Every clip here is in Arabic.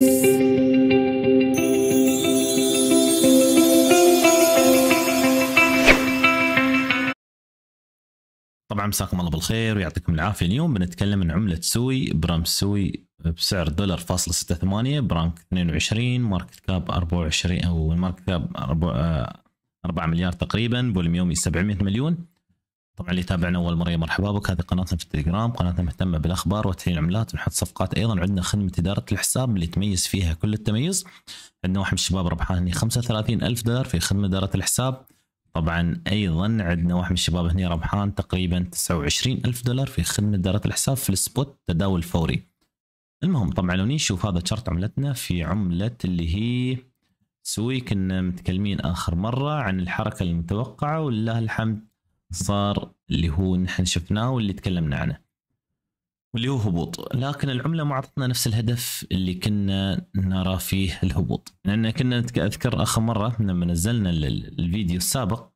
طبعا مساكم الله بالخير ويعطيكم العافيه اليوم بنتكلم عن عمله سوي برام سوي بسعر دولار فاصلة ستة ثمانية برانك 22 ماركت كاب 24 او ماركت كاب 4 آه، مليار تقريبا فوليوم يومي 700 مليون طبعا اللي يتابعنا اول مره مرحبا بك هذه قناتنا في التليجرام قناتنا مهتمه بالاخبار وتحليل العملات ونحط صفقات ايضا عندنا خدمه اداره الحساب اللي تميز فيها كل التميز عندنا واحد من الشباب ربحان هني 35 الف دولار في خدمه اداره الحساب طبعا ايضا عندنا واحد من الشباب هنا ربحان تقريبا 29 الف دولار في خدمه اداره الحساب في السبوت تداول فوري المهم طبعا لو نشوف هذا شرط عملتنا في عمله اللي هي سوي كنا متكلمين اخر مره عن الحركه المتوقعه ولله الحمد صار اللي هو نحن شفناه واللي تكلمنا عنه واللي هو هبوط لكن العمله ما اعطتنا نفس الهدف اللي كنا نرى فيه الهبوط لان كنا اذكر اخر مره لما نزلنا الفيديو السابق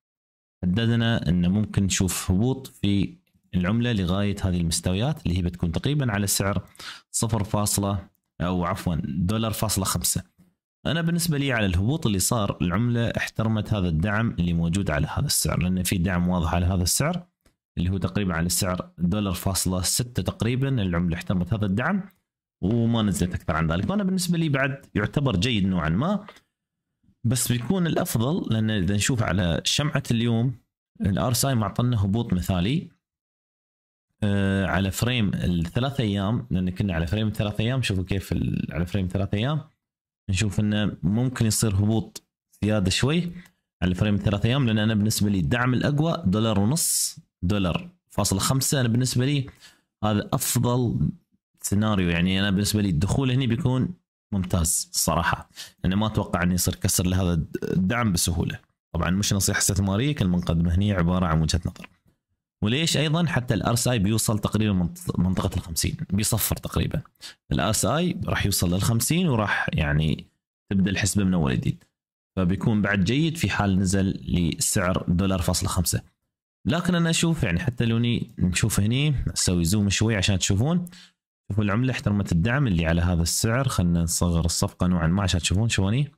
حددنا ان ممكن نشوف هبوط في العمله لغايه هذه المستويات اللي هي بتكون تقريبا على سعر 0. او عفوا دولار فاصلة خمسة انا بالنسبه لي على الهبوط اللي صار العمله احترمت هذا الدعم اللي موجود على هذا السعر لان في دعم واضح على هذا السعر اللي هو تقريبا على السعر دولار فاصلة ستة تقريبا العمله احترمت هذا الدعم وما نزلت اكثر عن ذلك وانا بالنسبه لي بعد يعتبر جيد نوعا ما بس بيكون الافضل لان اذا نشوف على شمعه اليوم الار اس اي معطلنا هبوط مثالي آه، على فريم الثلاث ايام لان كنا على فريم الثلاث ايام شوفوا كيف على فريم الثلاث ايام نشوف انه ممكن يصير هبوط زياده شوي على الفريم ثلاثة ايام لان انا بالنسبه لي الدعم الاقوى دولار ونص دولار فاصل خمسة انا بالنسبه لي هذا افضل سيناريو يعني انا بالنسبه لي الدخول هنا بيكون ممتاز الصراحه لان ما اتوقع انه يصير كسر لهذا الدعم بسهوله طبعا مش نصيحه استثماريه كل من قدمه هنا عباره عن وجهه نظر وليش ايضا حتى الار اس اي بيوصل تقريبا منطقه ال 50 بيصفر تقريبا الار اس اي راح يوصل لل 50 وراح يعني تبدا الحسبه من اول جديد فبيكون بعد جيد في حال نزل لسعر دولار فاصلة خمسة لكن انا اشوف يعني حتى لو نشوف هني اسوي زوم شوي عشان تشوفون شوفوا العمله احترمت الدعم اللي على هذا السعر خلينا نصغر الصفقه نوعا ما عشان تشوفون هني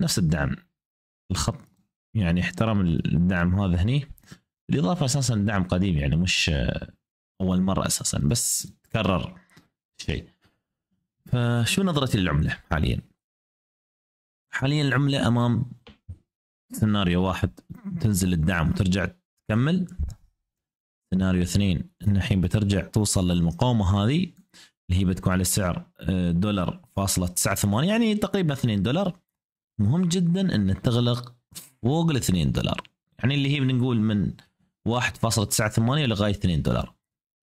نفس الدعم الخط يعني احترم الدعم هذا هني الاضافه اساسا دعم قديم يعني مش اول مره اساسا بس تكرر شيء فشو نظرتي للعمله حاليا حاليا العمله امام سيناريو واحد تنزل الدعم وترجع تكمل سيناريو اثنين ان الحين بترجع توصل للمقاومه هذه اللي هي بتكون على سعر آه، دولار فاصلة تسعة ثمانية يعني تقريبا 2 دولار مهم جدا ان تغلق فوق ال 2 دولار يعني اللي هي بنقول من 1.98 لغايه 2 دولار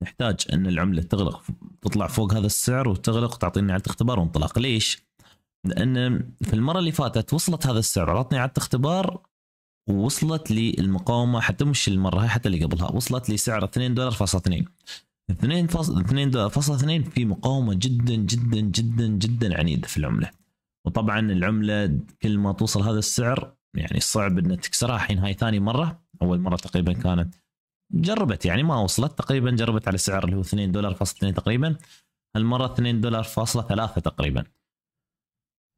نحتاج ان العمله تغلق تطلع فوق هذا السعر وتغلق وتعطيني عدة اختبار وانطلاق ليش؟ لان في المره اللي فاتت وصلت هذا السعر عطتني عدة اختبار ووصلت للمقاومه حتى مش المره هاي حتى اللي قبلها وصلت لسعر 2 دولار فاصلة 2 2 فاصلة 2 دولار فاصلة 2 في مقاومه جدا جدا جدا جدا عنيده في العمله وطبعا العمله كل ما توصل هذا السعر يعني صعب ان تكسرها حين هاي ثاني مره اول مره تقريبا كانت جربت يعني ما وصلت تقريبا جربت على سعر اللي هو 2 دولار فاصل 2 تقريبا هالمره 2 دولار فاصلة ثلاثة تقريبا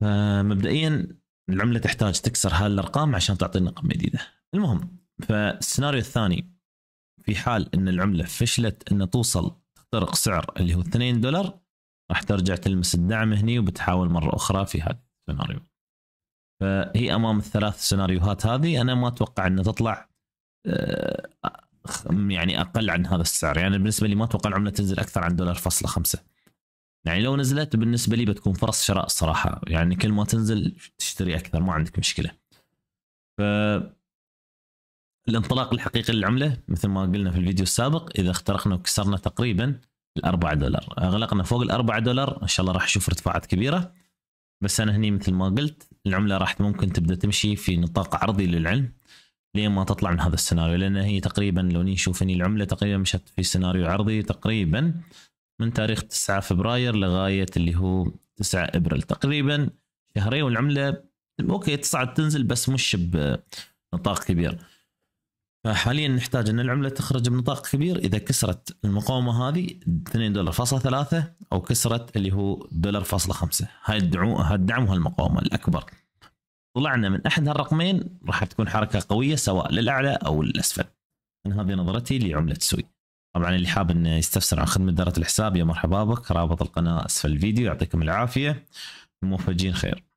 فمبدئيا العمله تحتاج تكسر هالارقام عشان تعطينا قمه جديده المهم فالسيناريو الثاني في حال ان العمله فشلت ان توصل تخترق سعر اللي هو 2 دولار راح ترجع تلمس الدعم هني وبتحاول مره اخرى في هذا السيناريو فهي امام الثلاث سيناريوهات هذه انا ما اتوقع انها تطلع آه، يعني اقل عن هذا السعر يعني بالنسبه لي ما اتوقع العمله تنزل اكثر عن دولار فاصلة خمسة يعني لو نزلت بالنسبه لي بتكون فرص شراء الصراحه يعني كل ما تنزل تشتري اكثر ما عندك مشكله ف الانطلاق الحقيقي للعمله مثل ما قلنا في الفيديو السابق اذا اخترقنا وكسرنا تقريبا الأربعة دولار أغلقنا فوق الأربعة دولار إن شاء الله راح نشوف ارتفاعات كبيرة بس انا هني مثل ما قلت العمله راح ممكن تبدا تمشي في نطاق عرضي للعلم لين ما تطلع من هذا السيناريو لان هي تقريبا لو نشوف هني العمله تقريبا مشت في سيناريو عرضي تقريبا من تاريخ 9 فبراير لغايه اللي هو 9 ابريل تقريبا شهرين والعمله اوكي تصعد تنزل بس مش بنطاق كبير فحاليا نحتاج ان العمله تخرج بنطاق كبير اذا كسرت المقاومه هذه 2 دولار فاصلة ثلاثة او كسرت اللي هو دولار فاصلة خمسة هاي الدعم هالدعم الاكبر طلعنا من احد هالرقمين راح تكون حركه قويه سواء للاعلى او للاسفل من هذه نظرتي لعمله سوي طبعا اللي حاب انه يستفسر عن خدمه دارة الحساب يا مرحبا بك رابط القناه اسفل الفيديو يعطيكم العافيه موفقين خير